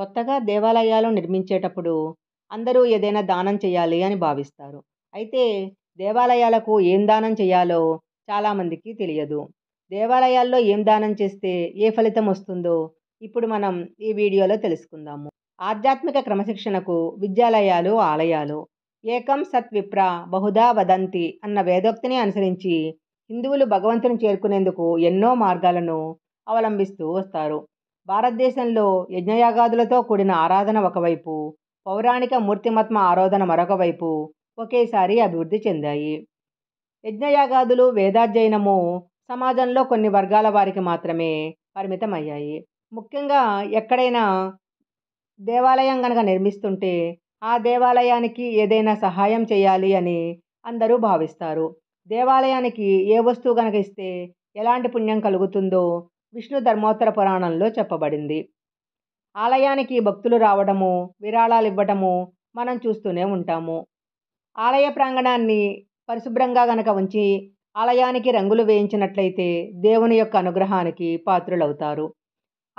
కొత్తగా దేవాలయాలు నిర్మించేటప్పుడు అందరూ ఏదైనా దానం చేయాలి అని భావిస్తారు అయితే దేవాలయాలకు ఏం దానం చేయాలో చాలామందికి తెలియదు దేవాలయాల్లో ఏం దానం చేస్తే ఏ ఫలితం వస్తుందో ఇప్పుడు మనం ఈ వీడియోలో తెలుసుకుందాము ఆధ్యాత్మిక క్రమశిక్షణకు విద్యాలయాలు ఆలయాలు ఏకం సత్విప్ర బహుదా వదంతి అన్న వేదోక్తిని అనుసరించి హిందువులు భగవంతుని చేరుకునేందుకు ఎన్నో మార్గాలను అవలంబిస్తూ వస్తారు భారతదేశంలో యజ్ఞయాగాదులతో కూడిన ఆరాధన ఒకవైపు పౌరాణిక మూర్తిమత్మ ఆరాధన మరొకవైపు ఒకేసారి అభివృద్ధి చెందాయి యజ్ఞయాగాదులు వేదాధ్యయనము సమాజంలో కొన్ని వర్గాల వారికి మాత్రమే పరిమితమయ్యాయి ముఖ్యంగా ఎక్కడైనా దేవాలయం కనుక నిర్మిస్తుంటే ఆ దేవాలయానికి ఏదైనా సహాయం చేయాలి అని అందరూ భావిస్తారు దేవాలయానికి ఏ వస్తువు కనుక ఇస్తే ఎలాంటి పుణ్యం కలుగుతుందో విష్ణు ధర్మోత్తర పురాణంలో చెప్పబడింది ఆలయానికి భక్తులు రావడము విరాళాలు ఇవ్వటము మనం చూస్తూనే ఉంటాము ఆలయ ప్రాంగణాన్ని పరిశుభ్రంగా గనక ఉంచి ఆలయానికి రంగులు వేయించినట్లయితే దేవుని యొక్క అనుగ్రహానికి పాత్రులవుతారు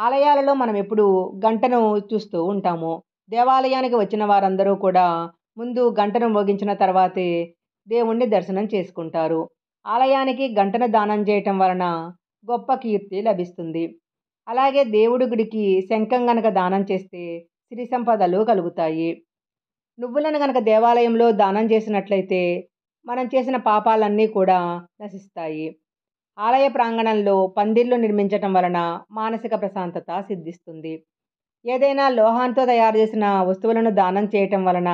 ఆలయాలలో మనం ఎప్పుడు గంటను చూస్తూ ఉంటాము దేవాలయానికి వచ్చిన వారందరూ కూడా ముందు గంటను మోగించిన తర్వాతే దేవుణ్ణి దర్శనం చేసుకుంటారు ఆలయానికి గంటను దానం చేయటం వలన గొప్ప కీర్తి లభిస్తుంది అలాగే దేవుడి గుడికి శంఖం గనక దానం చేస్తే సిరి సంపదలు కలుగుతాయి నువ్వులను గనక దేవాలయంలో దానం చేసినట్లయితే మనం చేసిన పాపాలన్నీ కూడా నశిస్తాయి ఆలయ ప్రాంగణంలో పందిళ్ళు నిర్మించటం వలన మానసిక ప్రశాంతత సిద్ధిస్తుంది ఏదైనా లోహాంతో తయారు చేసిన వస్తువులను దానం చేయటం వలన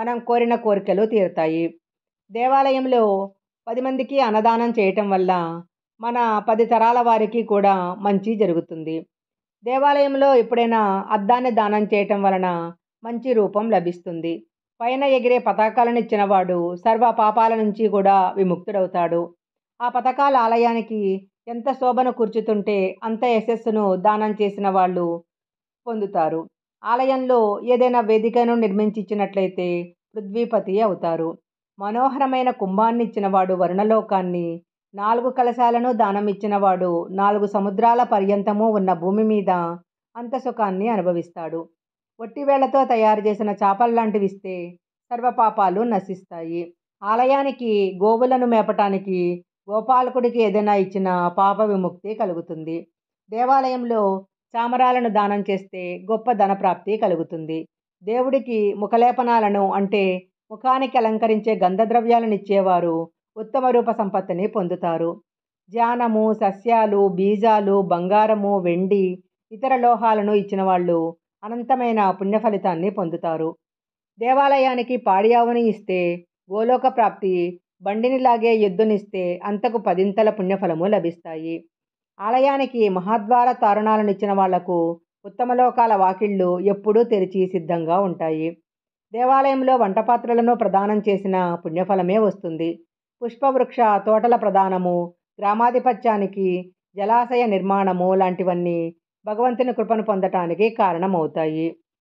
మనం కోరిన కోరికలు తీరుతాయి దేవాలయంలో పది మందికి అన్నదానం చేయటం వల్ల మన పది తరాల వారికి కూడా మంచి జరుగుతుంది దేవాలయంలో ఎప్పుడైనా అద్దాన్ని దానం చేయటం వలన మంచి రూపం లభిస్తుంది పైన ఎగిరే పతాకాలను ఇచ్చినవాడు సర్వ పాపాల నుంచి కూడా విముక్తుడవుతాడు ఆ పథకాల ఆలయానికి ఎంత శోభను కూర్చుతుంటే అంత యశస్సును దానం చేసిన వాళ్ళు పొందుతారు ఆలయంలో ఏదైనా వేదికను నిర్మించినట్లయితే పృథ్వీపతి అవుతారు మనోహరమైన కుంభాన్ని ఇచ్చినవాడు వరుణలోకాన్ని నాలుగు కలశాలను దానమిచ్చినవాడు నాలుగు సముద్రాల పర్యంతము ఉన్న భూమి మీద అంత సుఖాన్ని అనుభవిస్తాడు ఒట్టివేళ్లతో తయారు చేసిన చేపలు ఇస్తే సర్వపాపాలు నశిస్తాయి ఆలయానికి గోవులను మేపటానికి గోపాలకుడికి ఏదైనా ఇచ్చిన పాప విముక్తి కలుగుతుంది దేవాలయంలో చామరాలను దానం చేస్తే గొప్ప ధన ప్రాప్తి కలుగుతుంది దేవుడికి ముఖలేపనాలను అంటే ముఖానికి అలంకరించే గంధద్రవ్యాలను ఇచ్చేవారు ఉత్తమ రూప సంపత్తిని పొందుతారు ధ్యానము సస్యాలు బీజాలు బంగారము వెండి ఇతర లోహాలను ఇచ్చిన వాళ్ళు అనంతమైన పుణ్యఫలితాన్ని పొందుతారు దేవాలయానికి పాడియావుని ఇస్తే గోలోక ప్రాప్తి బండిని లాగే ఎద్దునిస్తే అంతకు పదింతల పుణ్యఫలము లభిస్తాయి ఆలయానికి మహాద్వార తారుణాలను ఇచ్చిన వాళ్లకు ఉత్తమలోకాల వాకిళ్ళు ఎప్పుడూ తెరిచి సిద్ధంగా ఉంటాయి దేవాలయంలో వంటపాత్రలను ప్రదానం చేసిన పుణ్యఫలమే వస్తుంది పుష్పవృక్ష తోటల ప్రధానము గ్రామాధిపత్యానికి జలాశయ నిర్మాణము లాంటివన్నీ భగవంతుని కృపను పొందటానికి కారణమవుతాయి